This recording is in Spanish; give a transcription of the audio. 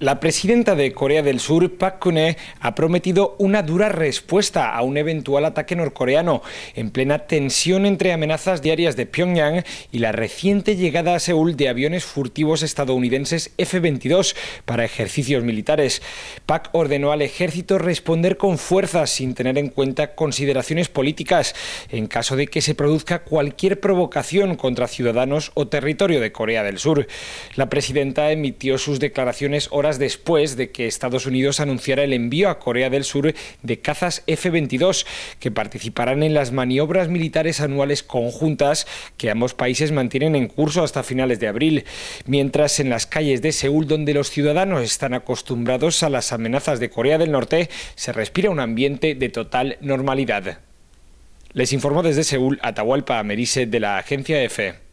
La presidenta de Corea del Sur, Park Geun-hye, ha prometido una dura respuesta a un eventual ataque norcoreano, en plena tensión entre amenazas diarias de Pyongyang y la reciente llegada a Seúl de aviones furtivos estadounidenses F-22 para ejercicios militares. Park ordenó al ejército responder con fuerza sin tener en cuenta consideraciones políticas en caso de que se produzca cualquier provocación contra ciudadanos o territorio de Corea del Sur. La presidenta emitió sus declaraciones horas después de que Estados Unidos anunciara el envío a Corea del Sur de cazas F-22 que participarán en las maniobras militares anuales conjuntas que ambos países mantienen en curso hasta finales de abril. Mientras en las calles de Seúl, donde los ciudadanos están acostumbrados a las amenazas de Corea del Norte, se respira un ambiente de total normalidad. Les informó desde Seúl Atahualpa Merise de la agencia EFE.